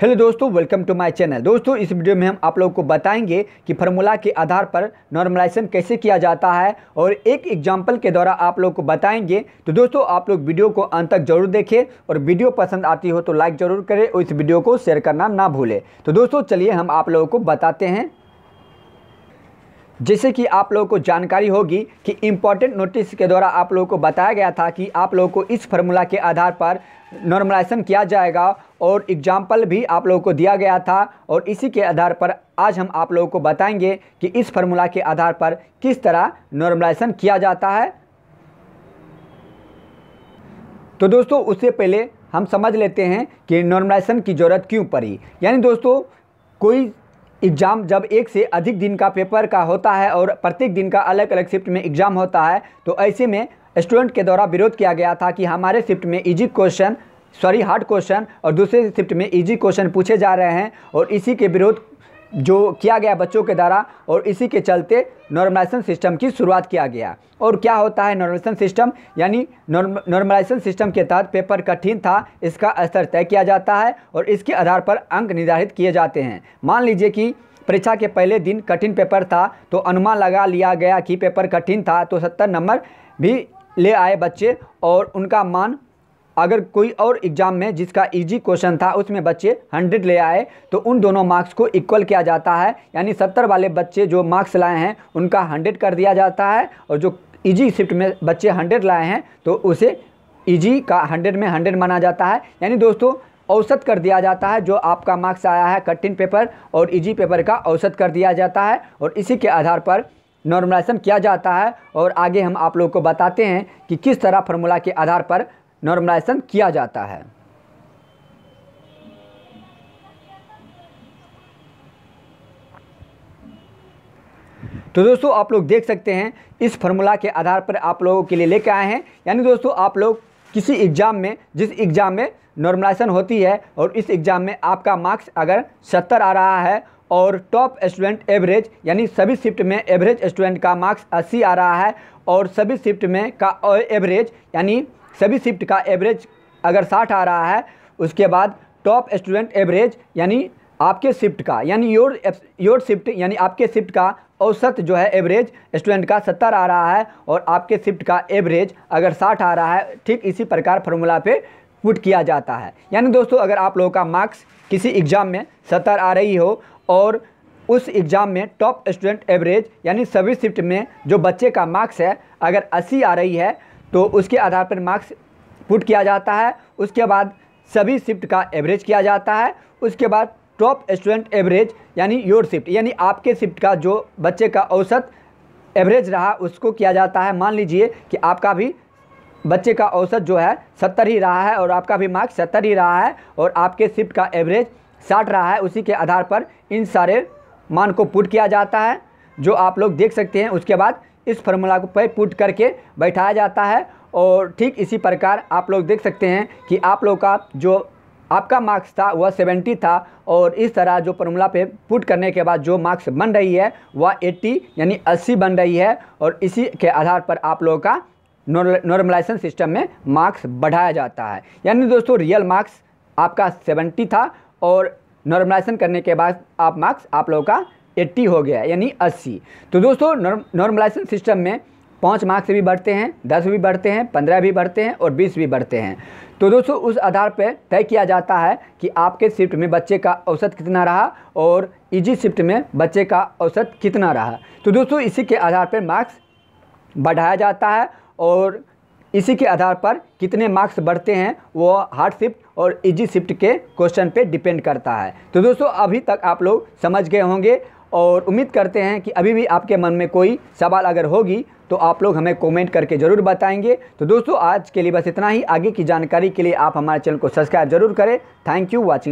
hello दोस्तों welcome to my channel दोस्तों इस वीडियो में हम आप लोगों को बताएंगे कि फार्मूला के आधार पर नॉर्मलाइजेशन कैसे किया जाता है और एक एग्जांपल के द्वारा आप लोगों को बताएंगे तो दोस्तों आप लोग वीडियो को अंत तक जरूर देखें और वीडियो पसंद आती हो तो लाइक ज़रूर करें और इस वीडियो को शेयर करना ना भूलें तो दोस्तों चलिए हम आप लोगों को बताते हैं जैसे कि आप लोगों को जानकारी होगी कि इम्पोर्टेंट नोटिस के द्वारा आप लोगों को बताया गया था कि आप लोगों को इस फार्मूला के आधार पर नॉर्मलाइजेशन किया जाएगा और एग्जाम्पल भी आप लोगों को दिया गया था और इसी के आधार पर आज हम आप लोगों को बताएंगे कि इस फार्मूला के आधार पर किस तरह नॉर्मलाइजेशन किया जाता है तो दोस्तों उससे पहले हम समझ लेते हैं कि नॉर्मलाइजेशन की ज़रूरत क्यों पड़ी यानी दोस्तों कोई एग्ज़ाम जब एक से अधिक दिन का पेपर का होता है और प्रत्येक दिन का अलग अलग शिफ्ट में एग्ज़ाम होता है तो ऐसे में स्टूडेंट के द्वारा विरोध किया गया था कि हमारे शिफ्ट में easy question sorry hard question और दूसरे शिफ्ट में इजी क्वेश्चन पूछे जा रहे हैं और इसी के विरोध जो किया गया बच्चों के द्वारा और इसी के चलते नॉर्मलाइजेशन सिस्टम की शुरुआत किया गया और क्या होता है नॉर्मलाइजेशन सिस्टम यानी नॉर्मलाइजेशन सिस्टम के तहत पेपर कठिन था इसका स्तर तय किया जाता है और इसके आधार पर अंक निर्धारित किए जाते हैं मान लीजिए कि परीक्षा के पहले दिन कठिन पेपर था तो अनुमान लगा लिया गया कि पेपर कठिन था तो सत्तर नंबर भी ले आए बच्चे और उनका मान अगर कोई और एग्ज़ाम में जिसका इजी क्वेश्चन था उसमें बच्चे 100 ले आए तो उन दोनों मार्क्स को इक्वल किया जाता है यानी 70 वाले बच्चे जो मार्क्स लाए हैं उनका 100 कर दिया जाता है और जो इजी शिफ्ट में बच्चे 100 लाए हैं तो उसे इजी का 100 में 100 माना जाता है यानी दोस्तों औसत कर दिया जाता है जो आपका मार्क्स आया है कठिन पेपर और इजी पेपर का औसत कर दिया जाता है और इसी के आधार पर नॉर्मलाइजेशन किया जाता है और आगे हम आप लोग को बताते हैं कि किस तरह फार्मूला के आधार पर नॉर्मलाइजेशन किया जाता है तो दोस्तों आप लोग देख सकते हैं इस फॉर्मूला के आधार पर आप लोगों के लिए लेके आए हैं यानी दोस्तों आप लोग किसी एग्ज़ाम में जिस एग्ज़ाम में नॉर्मलाइजेशन होती है और इस एग्ज़ाम में आपका मार्क्स अगर सत्तर आ रहा है और टॉप स्टूडेंट एवरेज यानी सभी शिफ्ट में एवरेज स्टूडेंट का मार्क्स अस्सी आ रहा है और सभी शिफ्ट में का एवरेज यानी सभी शिफ्ट का एवरेज अगर साठ आ रहा है उसके बाद टॉप स्टूडेंट एवरेज यानी आपके शिफ्ट का यानी योर योर शिफ्ट यानी आपके शिफ्ट का औसत जो है एवरेज स्टूडेंट का सत्तर आ रहा है और आपके शिफ्ट का एवरेज अगर साठ आ रहा है ठीक इसी प्रकार फार्मूला पे पुट किया जाता है यानी दोस्तों अगर आप लोगों का मार्क्स किसी एग्ज़ाम में सत्तर आ रही हो और उस एग्ज़ाम में टॉप स्टूडेंट एवरेज यानी सभी शिफ्ट में जो बच्चे का मार्क्स है अगर अस्सी आ रही है तो उसके आधार पर मार्क्स पुट किया जाता है उसके बाद सभी शिफ्ट का एवरेज किया जाता है उसके बाद टॉप स्टूडेंट एवरेज यानी योर शिफ्ट यानी आपके शिफ्ट का जो बच्चे का औसत एवरेज रहा उसको किया जाता है मान लीजिए कि आपका भी बच्चे का औसत जो है सत्तर ही रहा है और आपका भी मार्क्स सत्तर ही रहा है और आपके शिफ्ट का एवरेज साठ रहा है उसी के आधार पर इन सारे मान को पुट किया जाता है जो आप लोग देख सकते हैं उसके बाद इस फार्मूला को पे पुट करके बैठाया जाता है और ठीक इसी प्रकार आप लोग देख सकते हैं कि आप लोग का जो आपका मार्क्स था वह सेवेंटी था और इस तरह जो फॉर्मूला पे पुट करने के बाद जो मार्क्स बन रही है वह एट्टी यानी अस्सी बन रही है और इसी के आधार पर आप लोगों का नॉर्मलाइजेशन सिस्टम में मार्क्स बढ़ाया जाता है यानी दोस्तों रियल मार्क्स आपका सेवेंटी था और नॉर्मलाइजेशन करने के बाद आप मार्क्स आप लोगों का एट्टी हो गया यानी अस्सी तो दोस्तों नॉर्मलाइजेशन सिस्टम में पाँच मार्क्स भी बढ़ते हैं दस भी बढ़ते हैं पंद्रह भी बढ़ते हैं और बीस भी बढ़ते हैं तो दोस्तों उस आधार पर तय किया जाता है कि आपके शिफ्ट में बच्चे का औसत कितना रहा और इजी शिफ्ट में बच्चे का औसत कितना रहा तो दोस्तों इसी के आधार पर मार्क्स बढ़ाया जाता है और इसी के आधार पर कितने मार्क्स बढ़ते हैं वो हार्ड शिफ्ट और इजी शिफ्ट के क्वेश्चन पे डिपेंड करता है तो दोस्तों अभी तक आप लोग समझ गए होंगे और उम्मीद करते हैं कि अभी भी आपके मन में कोई सवाल अगर होगी तो आप लोग हमें कमेंट करके ज़रूर बताएंगे तो दोस्तों आज के लिए बस इतना ही आगे की जानकारी के लिए आप हमारे चैनल को सब्सक्राइब जरूर करें थैंक यू वॉचिंग